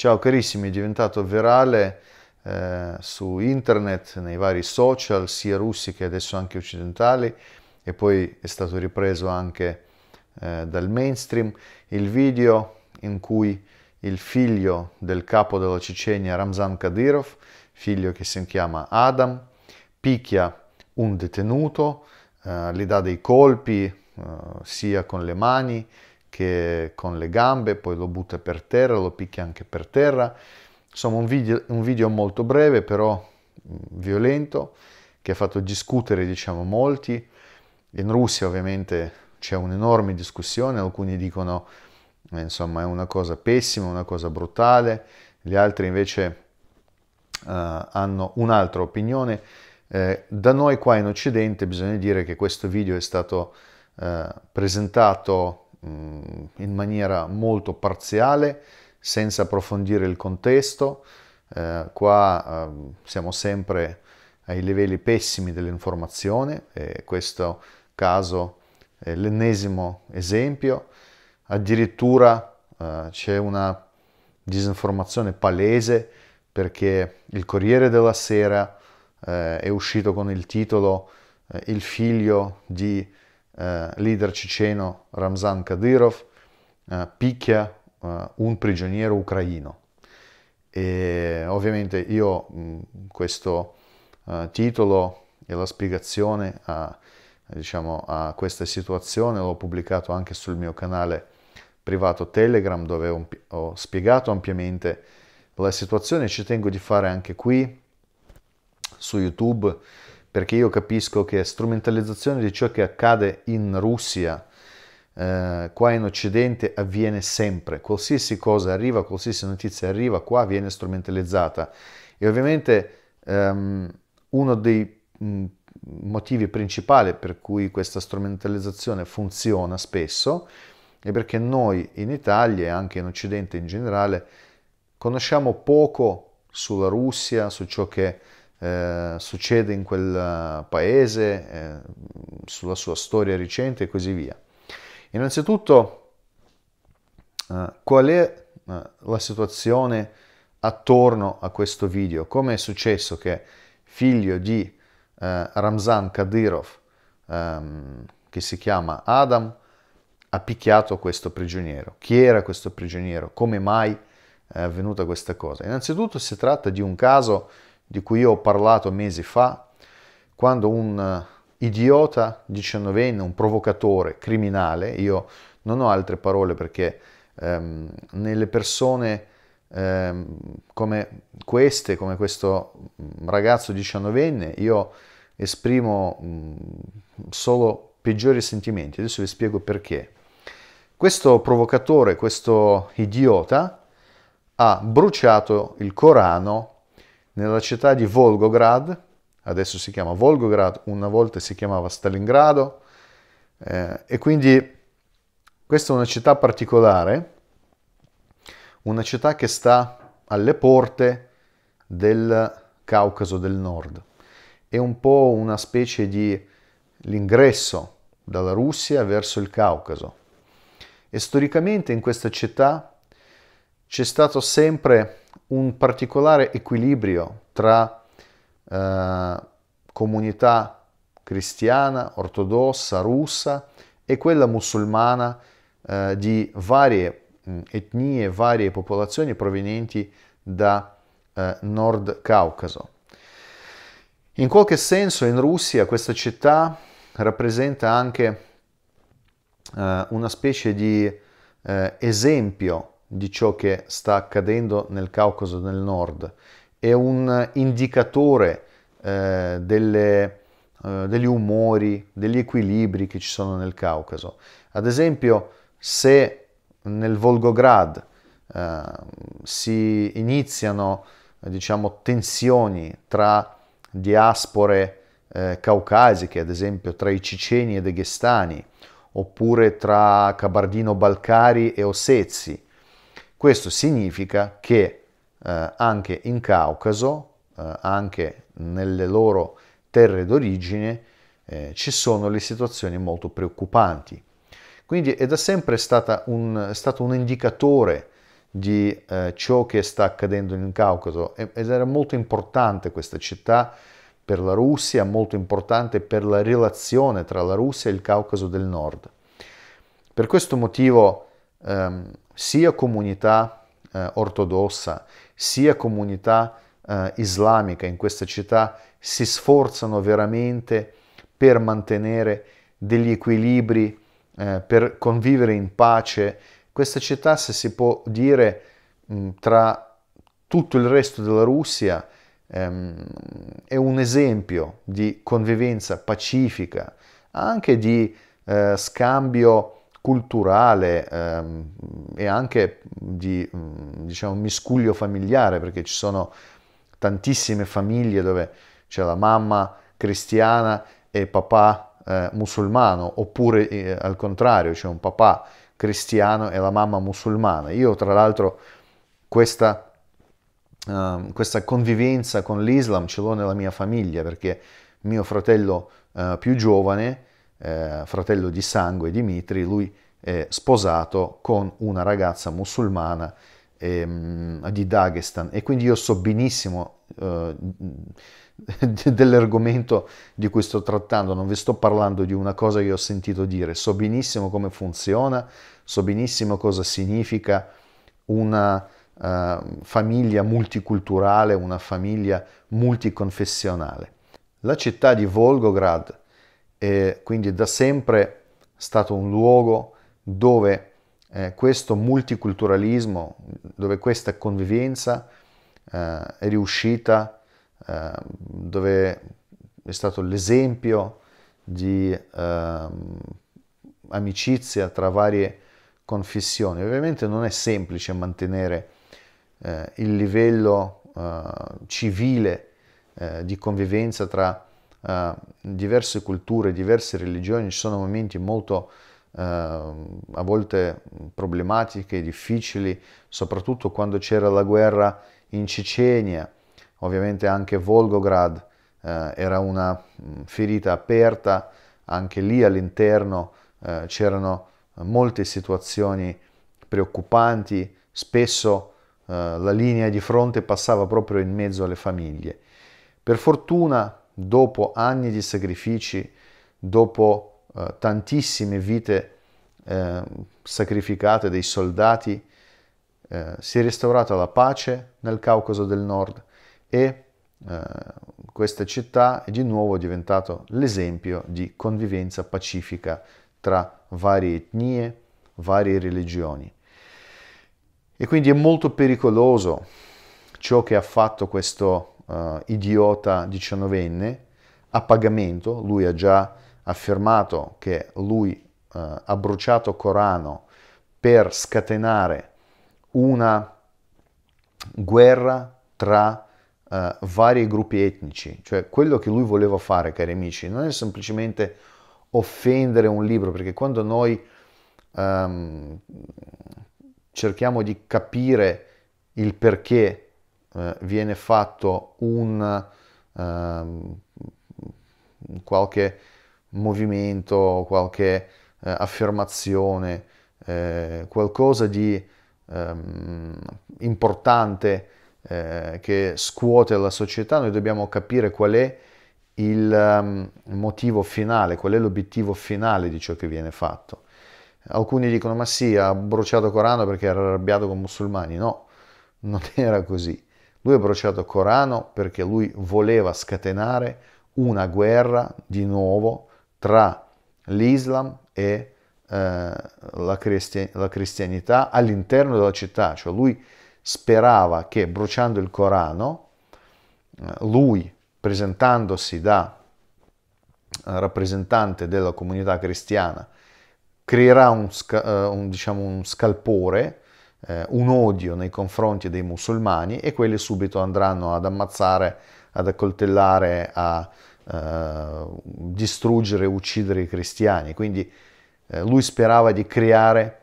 Ciao carissimi, è diventato virale eh, su internet, nei vari social, sia russi che adesso anche occidentali, e poi è stato ripreso anche eh, dal mainstream, il video in cui il figlio del capo della Cecenia Ramzan Kadyrov, figlio che si chiama Adam, picchia un detenuto, eh, gli dà dei colpi eh, sia con le mani anche con le gambe, poi lo butta per terra, lo picchia anche per terra. Insomma, un video, un video molto breve, però violento, che ha fatto discutere, diciamo, molti. In Russia ovviamente c'è un'enorme discussione, alcuni dicono, eh, insomma, è una cosa pessima, una cosa brutale, gli altri invece uh, hanno un'altra opinione. Eh, da noi qua in Occidente bisogna dire che questo video è stato eh, presentato Mm, in maniera molto parziale, senza approfondire il contesto. Eh, qua eh, siamo sempre ai livelli pessimi dell'informazione e questo caso è l'ennesimo esempio. Addirittura eh, c'è una disinformazione palese perché il Corriere della Sera eh, è uscito con il titolo eh, Il figlio di eh, leader ceceno Ramzan Kadyrov eh, picchia eh, un prigioniero ucraino. E ovviamente io mh, mm, questo eh, titolo e la spiegazione a, diciamo, a questa situazione l'ho pubblicato anche sul mio canale privato Telegram dove ho spiegato ampiamente la situazione. Ci tengo di fare anche qui su YouTube perché io capisco che strumentalizzazione di ciò che accade in Russia, eh, qua in Occidente, avviene sempre. Qualsiasi cosa arriva, qualsiasi notizia arriva, qua viene strumentalizzata. E ovviamente ehm, uno dei mh, mm, motivi principali per cui questa strumentalizzazione funziona spesso è perché noi in Italia e anche in Occidente in generale conosciamo poco sulla Russia, su ciò che eh, succede in quel eh, paese, eh, sulla sua storia recente e così via. Innanzitutto, eh, qual è eh, la situazione attorno a questo video? Come è successo che figlio di eh, Ramzan Kadyrov, ehm, che si chiama Adam, ha picchiato questo prigioniero? Chi era questo prigioniero? Come mai è avvenuta questa cosa? Innanzitutto si tratta di un caso di cui io ho parlato mesi fa, quando un eh, idiota 19enne, un provocatore criminale, io non ho altre parole perché ehm, nelle persone ehm, come queste, come questo mm, ragazzo 19enne, io esprimo mh, mm, solo peggiori sentimenti. Adesso vi spiego perché. Questo provocatore, questo idiota, ha bruciato il Corano nella città di Volgograd, adesso si chiama Volgograd, una volta si chiamava Stalingrado, eh, e quindi questa è una città particolare, una città che sta alle porte del Caucaso del Nord. È un po' una specie di l'ingresso dalla Russia verso il Caucaso. E storicamente in questa città c'è stato sempre un particolare equilibrio tra eh, comunità cristiana, ortodossa, russa e quella musulmana eh, di varie mm, etnie, varie popolazioni provenienti da eh, Nord Caucaso. In qualche senso in Russia questa città rappresenta anche eh, una specie di eh, esempio di ciò che sta accadendo nel Caucaso del Nord, è un indicatore eh, delle, eh, degli umori, degli equilibri che ci sono nel Caucaso. Ad esempio, se nel Volgograd eh, si iniziano diciamo, tensioni tra diaspore eh, caucasiche, ad esempio tra i ciceni e i deghestani, oppure tra cabardino-balcari e ossezi, questo significa che eh, anche in Caucaso, eh, anche nelle loro terre d'origine, eh, ci sono le situazioni molto preoccupanti. Quindi è da sempre un, è stato un indicatore di eh, ciò che sta accadendo in Caucaso ed era molto importante questa città per la Russia, molto importante per la relazione tra la Russia e il Caucaso del Nord. Per questo motivo ehm, sia comunità eh, ortodossa sia comunità eh, islamica in questa città si sforzano veramente per mantenere degli equilibri, eh, per convivere in pace. Questa città, se si può dire, mh, mm, tra tutto il resto della Russia ehm, è un esempio di convivenza pacifica, anche di eh, scambio culturale ehm, e anche di mm, diciamo, miscuglio familiare, perché ci sono tantissime famiglie dove c'è la mamma cristiana e papà eh, musulmano, oppure eh, al contrario, c'è un papà cristiano e la mamma musulmana. Io tra l'altro questa, eh, questa convivenza con l'Islam ce l'ho nella mia famiglia perché mio fratello eh, più giovane eh, fratello di sangue Dimitri, lui è sposato con una ragazza musulmana ehm, di Dagestan e quindi io so benissimo eh, dell'argomento di cui sto trattando, non vi sto parlando di una cosa che ho sentito dire, so benissimo come funziona, so benissimo cosa significa una uh, famiglia multiculturale, una famiglia multiconfessionale. La città di Volgograd eh, quindi da sempre stato un luogo dove eh, questo multiculturalismo, dove questa convivenza eh, è riuscita, eh, dove è stato l'esempio di ehm, amicizia tra varie confessioni. Ovviamente non è semplice mantenere eh, il livello eh, civile di convivenza tra eh, diverse culture, diverse religioni, ci sono momenti molto eh, a volte problematiche, difficili, soprattutto quando c'era la guerra in Cecenia, ovviamente anche Volgograd eh, era una mm, ferita aperta, anche lì all'interno eh, c'erano molte situazioni preoccupanti, spesso eh, la linea di fronte passava proprio in mezzo alle famiglie. Per fortuna dopo anni di sacrifici, dopo eh, tantissime vite eh, sacrificate dei soldati, eh, si è restaurata la pace nel Caucaso del Nord e eh, questa città è di nuovo diventato l'esempio di convivenza pacifica tra varie etnie, varie religioni. E quindi è molto pericoloso ciò che ha fatto questo uh, idiota diciannovenne a pagamento, lui ha già affermato che lui uh, ha bruciato Corano per scatenare una guerra tra Uh, vari gruppi etnici. Cioè quello che lui voleva fare, cari amici, non è semplicemente offendere un libro, perché quando noi um, cerchiamo di capire il perché eh, viene fatto un eh, qualche movimento, qualche eh, affermazione, eh, qualcosa di ehm, importante eh, che scuote la società, noi dobbiamo capire qual è il ehm, motivo finale, qual è l'obiettivo finale di ciò che viene fatto. Alcuni dicono ma sì, ha bruciato Corano perché era arrabbiato con i musulmani. No, non era così. Lui ha bruciato il Corano perché lui voleva scatenare una guerra di nuovo tra l'Islam e eh, la, cristi- la cristianità all'interno della città. Cioè lui sperava che bruciando il Corano, eh, lui presentandosi da eh, rappresentante della comunità cristiana, creerà un, eh, un, diciamo, un scalpore eh, un odio nei confronti dei musulmani e quelli subito andranno ad ammazzare, ad accoltellare, a eh, distruggere, uccidere i cristiani. Quindi eh, lui sperava di creare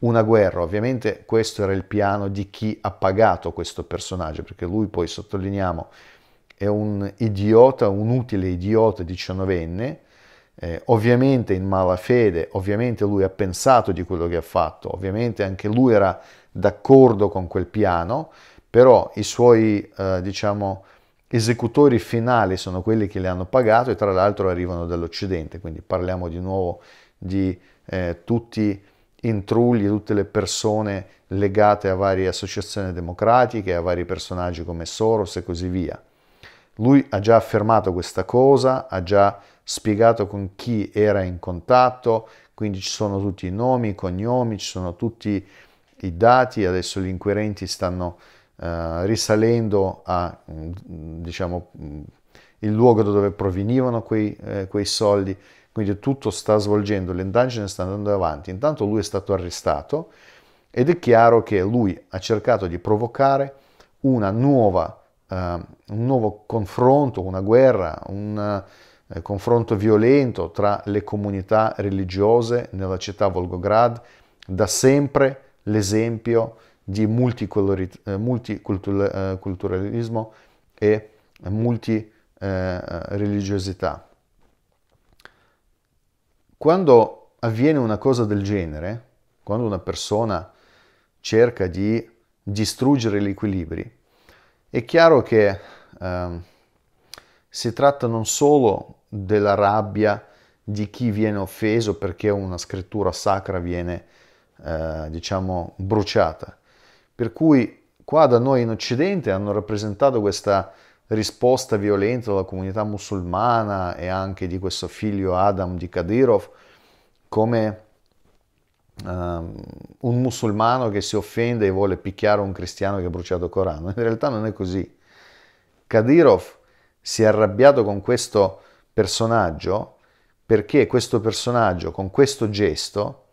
una guerra. Ovviamente questo era il piano di chi ha pagato questo personaggio, perché lui poi, sottolineiamo, è un idiota, un utile idiota diciannovenne, eh, ovviamente in mala fede, ovviamente lui ha pensato di quello che ha fatto, ovviamente anche lui era d'accordo con quel piano, però i suoi, eh, diciamo, esecutori finali sono quelli che le hanno pagato e tra l'altro arrivano dall'Occidente, quindi parliamo di nuovo di eh, tutti intrugli, tutte le persone legate a varie associazioni democratiche, a vari personaggi come Soros e così via. Lui ha già affermato questa cosa, ha già spiegato con chi era in contatto, quindi ci sono tutti i nomi, i cognomi, ci sono tutti i dati, adesso gli inquirenti stanno eh, risalendo a, mm, diciamo, mm, il luogo da dove provenivano quei, eh, quei soldi, quindi tutto sta svolgendo, le indagini stanno andando avanti. Intanto lui è stato arrestato ed è chiaro che lui ha cercato di provocare una nuova, eh, un nuovo confronto, una guerra, un eh, confronto violento tra le comunità religiose nella città Volgograd. Da sempre l'esempio di eh, multiculturalismo eh, e multireligiosità. Eh, quando avviene una cosa del genere, quando una persona cerca di distruggere gli equilibri, è chiaro che eh, si tratta non solo della rabbia di chi viene offeso perché una scrittura sacra viene eh, diciamo, bruciata. Per cui qua da noi in Occidente hanno rappresentato questa risposta violenta della comunità musulmana e anche di questo figlio Adam di Kadyrov come um, un musulmano che si offende e vuole picchiare un cristiano che ha bruciato il Corano. In realtà non è così. Kadyrov si è arrabbiato con questo personaggio perché questo personaggio con questo gesto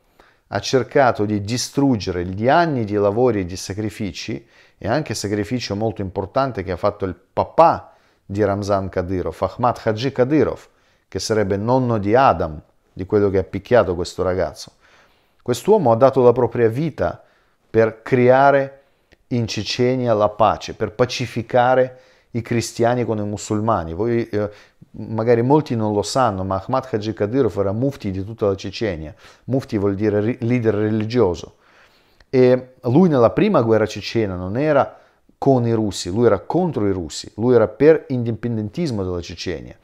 ha cercato di distruggere gli anni di lavori e di sacrifici e anche sacrificio molto importante che ha fatto il papà di Ramzan Kadyrov, Ahmad Haji Kadyrov, che sarebbe nonno di Adam, di quello che ha picchiato questo ragazzo. Quest'uomo ha dato la propria vita per creare in Cecenia la pace, per pacificare i cristiani con i musulmani. Voi, eh, magari molti non lo sanno, ma Ahmad Haji Kadirov era mufti di tutta la Cecenia. Mufti vuol dire ri- leader religioso. E lui nella prima guerra cecena non era con i russi, lui era contro i russi, lui era per l'indipendentismo della Cecenia.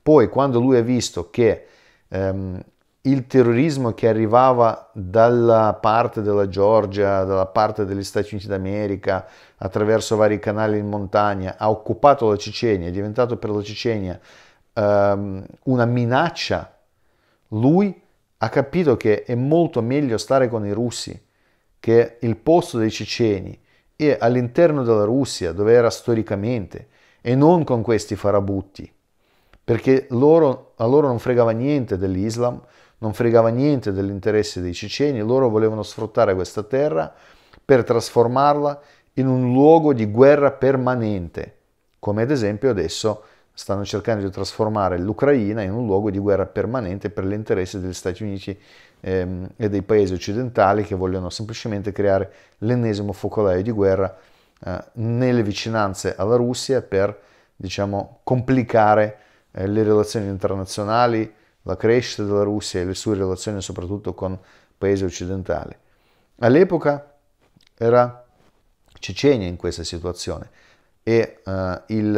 Poi quando lui ha visto che ehm, il terrorismo che arrivava dalla parte della Georgia, dalla parte degli Stati Uniti d'America, attraverso vari canali in montagna, ha occupato la Cecenia, è diventato per la Cecenia um, una minaccia, lui ha capito che è molto meglio stare con i russi, che il posto dei ceceni è all'interno della Russia, dove era storicamente, e non con questi farabutti, perché loro, a loro non fregava niente dell'Islam, non fregava niente dell'interesse dei ceceni, loro volevano sfruttare questa terra per trasformarla in un luogo di guerra permanente, come ad esempio adesso stanno cercando di trasformare l'Ucraina in un luogo di guerra permanente per l'interesse degli Stati Uniti ehm, e dei paesi occidentali che vogliono semplicemente creare l'ennesimo focolaio di guerra eh, nelle vicinanze alla Russia per diciamo, complicare eh, le relazioni internazionali, la crescita della Russia e le sue relazioni soprattutto con paesi occidentali. All'epoca era Cecenia in questa situazione e uh, il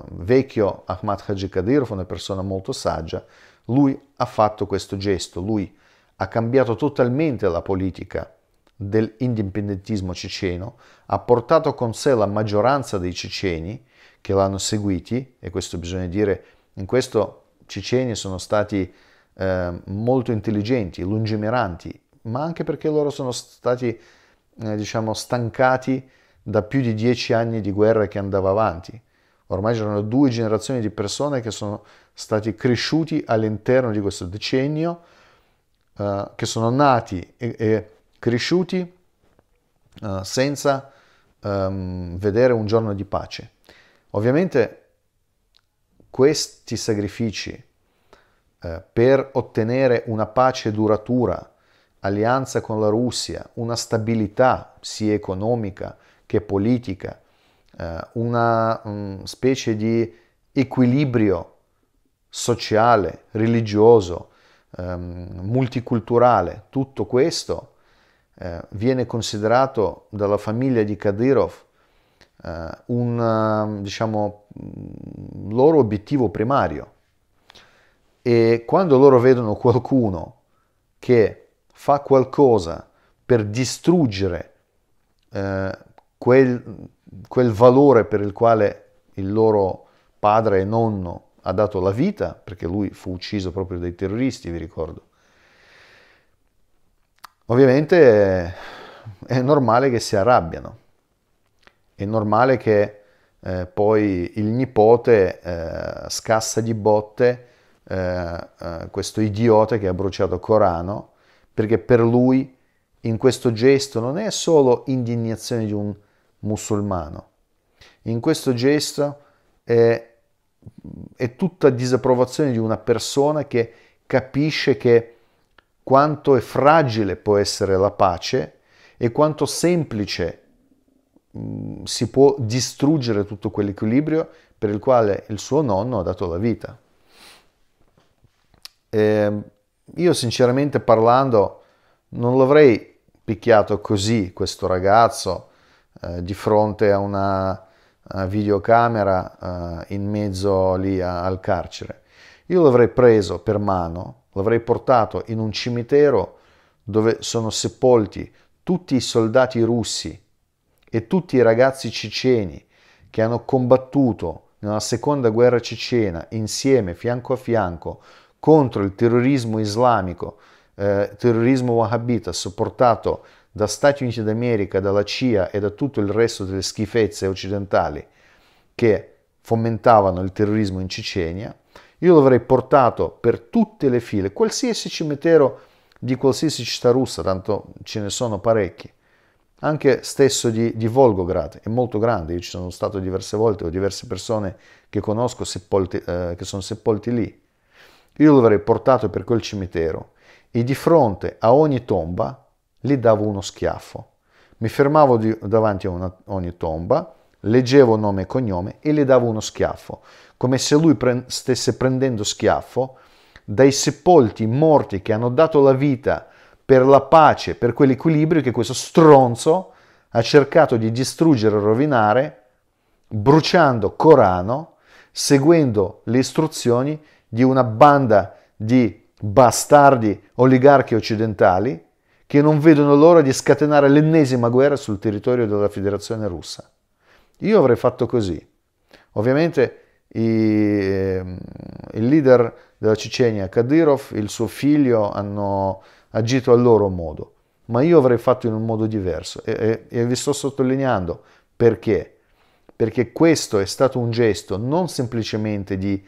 uh, vecchio Ahmad Haji Kadirov, una persona molto saggia, lui ha fatto questo gesto, lui ha cambiato totalmente la politica dell'indipendentismo ceceno, ha portato con sé la maggioranza dei ceceni che l'hanno seguiti, e questo bisogna dire, in questo ceceni sono stati eh, molto intelligenti, lungimiranti, ma anche perché loro sono stati, eh, diciamo, stancati da più di dieci anni di guerra che andava avanti. Ormai c'erano due generazioni di persone che sono stati cresciuti all'interno di questo decennio, eh, che sono nati e, e cresciuti eh, senza ehm, vedere un giorno di pace. Ovviamente questi sacrifici eh, per ottenere una pace duratura, alleanza con la Russia, una stabilità sia economica che politica, eh, una mh, mm, specie di equilibrio sociale, religioso, ehm, multiculturale, tutto questo eh, viene considerato dalla famiglia di Kadyrov eh, un ehm, diciamo, mm, loro obiettivo primario. E quando loro vedono qualcuno che fa qualcosa per distruggere eh, quel, quel valore per il quale il loro padre e nonno ha dato la vita, perché lui fu ucciso proprio dai terroristi, vi ricordo. Ovviamente eh, è normale che si arrabbiano è normale che eh, poi il nipote eh, scassa di botte eh, eh questo idiota che ha bruciato Corano, perché per lui in questo gesto non è solo indignazione di un musulmano, in questo gesto è, è tutta disapprovazione di una persona che capisce che quanto è fragile può essere la pace e quanto semplice Mm, si può distruggere tutto quell'equilibrio per il quale il suo nonno ha dato la vita. E ehm, io sinceramente parlando non l'avrei picchiato così questo ragazzo eh, di fronte a una a videocamera eh, in mezzo lì a, al carcere. Io l'avrei preso per mano, l'avrei portato in un cimitero dove sono sepolti tutti i soldati russi e tutti i ragazzi ceceni che hanno combattuto nella seconda guerra cecena insieme, fianco a fianco, contro il terrorismo islamico, eh, terrorismo wahhabita sopportato da Stati Uniti d'America, dalla CIA e da tutto il resto delle schifezze occidentali che fomentavano il terrorismo in Cecenia, io l'avrei portato per tutte le file, qualsiasi cimitero di qualsiasi città russa, tanto ce ne sono parecchi, anche stesso di, di, Volgograd, è molto grande, io ci sono stato diverse volte, ho diverse persone che conosco sepolti, eh, che sono sepolti lì. Io lo avrei portato per quel cimitero e di fronte a ogni tomba gli davo uno schiaffo. Mi fermavo di, davanti a una, ogni tomba, leggevo nome e cognome e gli davo uno schiaffo, come se lui pre- stesse prendendo schiaffo dai sepolti morti che hanno dato la vita a per la pace, per quell'equilibrio che questo stronzo ha cercato di distruggere e rovinare, bruciando Corano, seguendo le istruzioni di una banda di bastardi oligarchi occidentali che non vedono l'ora di scatenare l'ennesima guerra sul territorio della Federazione russa. Io avrei fatto così. Ovviamente i, ehm, il leader della Cecenia, Kadyrov, e il suo figlio hanno agito al loro modo, ma io avrei fatto in un modo diverso e, e, e vi sto sottolineando perché. Perché questo è stato un gesto non semplicemente di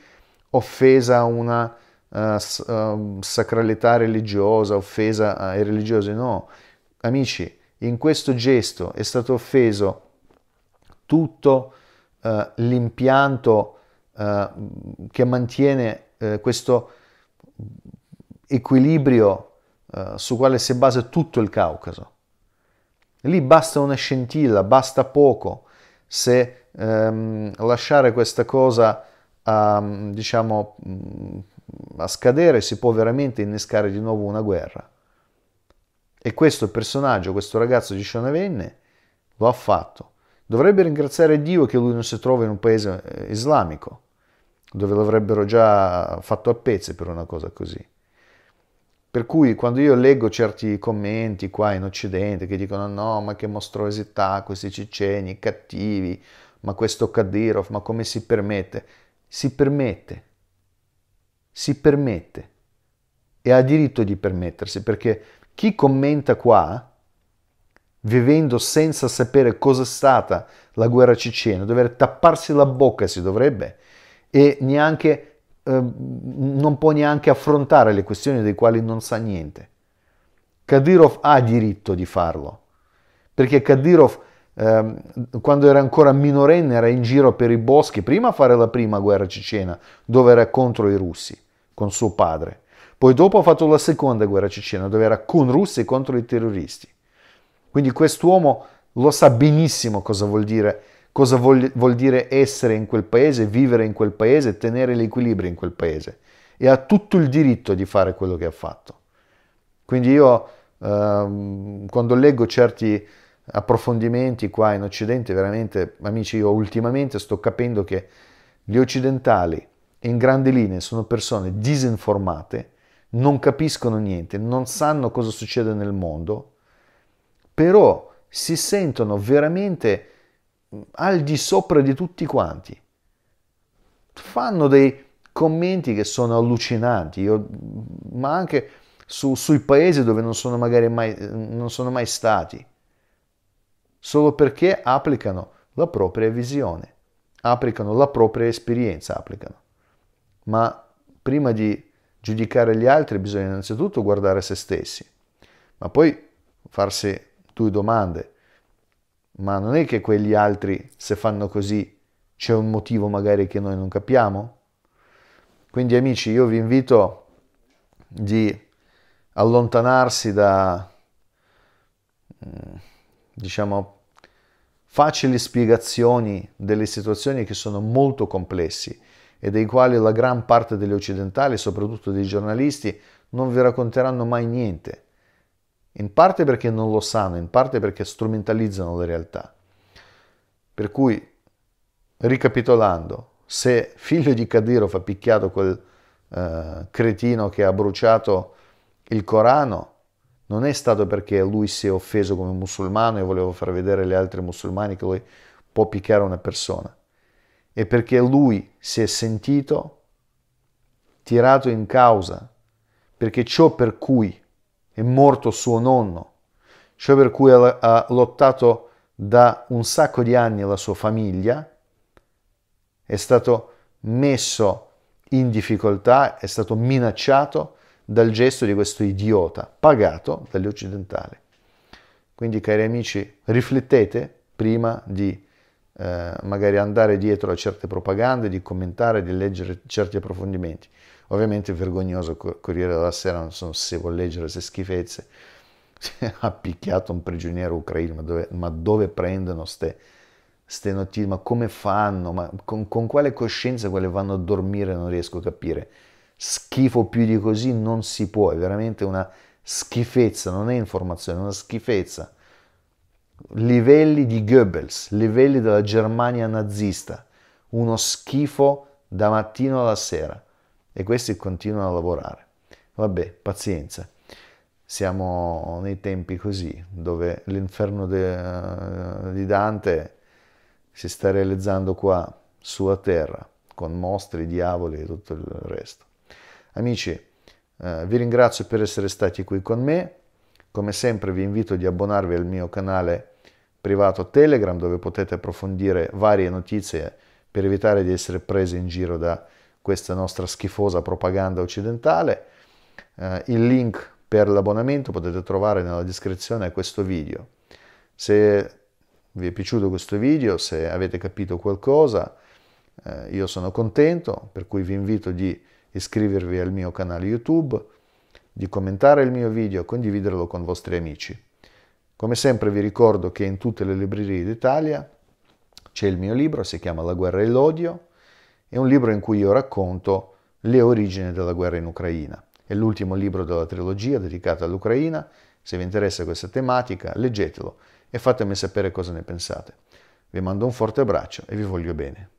offesa a una uh, uh, sacralità religiosa, offesa ai religiosi, no. Amici, in questo gesto è stato offeso tutto uh, l'impianto eh, che mantiene questo equilibrio eh, su quale si basa tutto il Caucaso. Lì basta una scintilla, basta poco se ehm, lasciare questa cosa a, ehm, diciamo, mm, a scadere si può veramente innescare di nuovo una guerra. E questo personaggio, questo ragazzo di Shonavenne, lo ha fatto. Dovrebbe ringraziare Dio che lui non si trova in un paese eh, islamico, dove l'avrebbero già fatto a pezzi per una cosa così. Per cui quando io leggo certi commenti qua in Occidente che dicono no, ma che mostruosità, questi ceceni cattivi, ma questo Kadyrov, ma come si permette? Si permette, si permette e ha diritto di permettersi perché chi commenta qua, vivendo senza sapere cosa è stata la guerra cecena, dovrebbe tapparsi la bocca si dovrebbe e neanche Ehm, non può neanche affrontare le questioni dei quali non sa niente. Kadyrov ha diritto di farlo, perché Kadyrov eh, quando era ancora minorenne era in giro per i boschi, prima a fare la prima guerra cecena, dove era contro i russi, con suo padre. Poi dopo ha fatto la seconda guerra cecena, dove era con russi contro i terroristi. Quindi quest'uomo lo sa benissimo cosa vuol dire cosa vuol, vuol dire essere in quel paese, vivere in quel paese, tenere l'equilibrio in quel paese e ha tutto il diritto di fare quello che ha fatto. Quindi io ehm, quando leggo certi approfondimenti qua in Occidente, veramente, amici, io ultimamente sto capendo che gli occidentali in grandi linee sono persone disinformate, non capiscono niente, non sanno cosa succede nel mondo, però si sentono veramente al di sopra di tutti quanti. Fanno dei commenti che sono allucinanti, io, ma anche su, sui paesi dove non sono magari mai, non sono mai stati, solo perché applicano la propria visione, applicano la propria esperienza, applicano. Ma prima di giudicare gli altri bisogna innanzitutto guardare se stessi, ma poi farsi due domande ma non è che quegli altri, se fanno così, c'è un motivo magari che noi non capiamo? Quindi amici, io vi invito di allontanarsi da, mm, diciamo, facili spiegazioni delle situazioni che sono molto complessi e dei quali la gran parte degli occidentali, soprattutto dei giornalisti, non vi racconteranno mai niente in parte perché non lo sanno, in parte perché strumentalizzano la realtà. Per cui, ricapitolando, se figlio di Kadirov ha picchiato quel eh, cretino che ha bruciato il Corano, non è stato perché lui si è offeso come musulmano e voleva far vedere agli altri musulmani che lui può picchiare una persona, è perché lui si è sentito tirato in causa, perché ciò per cui è morto suo nonno, ciò per cui ha lottato da un sacco di anni la sua famiglia, è stato messo in difficoltà, è stato minacciato dal gesto di questo idiota, pagato dagli occidentali. Quindi, cari amici, riflettete prima di eh, magari andare dietro a certe propagande, di commentare, di leggere certi approfondimenti. Ovviamente vergognoso Corriere della Sera, non so se vuol leggere queste schifezze, ha picchiato un prigioniero ucraino, ma dove, ma dove prendono ste, ste, notizie, ma come fanno, ma con, con quale coscienza quelle vanno a dormire non riesco a capire. Schifo più di così non si può, è veramente una schifezza, non è informazione, è una schifezza. Livelli di Goebbels, livelli della Germania nazista, uno schifo da mattino alla sera e questi continuano a lavorare. Vabbè, pazienza. Siamo nei tempi così, dove l'inferno de, eh, di Dante si sta realizzando qua sulla terra, con mostri, diavoli e tutto il resto. Amici, eh, vi ringrazio per essere stati qui con me. Come sempre vi invito di abbonarvi al mio canale privato Telegram dove potete approfondire varie notizie per evitare di essere presi in giro da questa nostra schifosa propaganda occidentale. Eh, il link per l'abbonamento potete trovare nella descrizione a questo video. Se vi è piaciuto questo video, se avete capito qualcosa, eh, io sono contento, per cui vi invito di iscrivervi al mio canale YouTube, di commentare il mio video e condividerlo con vostri amici. Come sempre vi ricordo che in tutte le librerie d'Italia c'è il mio libro, si chiama La guerra e l'odio, è un libro in cui io racconto le origini della guerra in Ucraina. È l'ultimo libro della trilogia dedicata all'Ucraina. Se vi interessa questa tematica, leggetelo e fatemi sapere cosa ne pensate. Vi mando un forte abbraccio e vi voglio bene.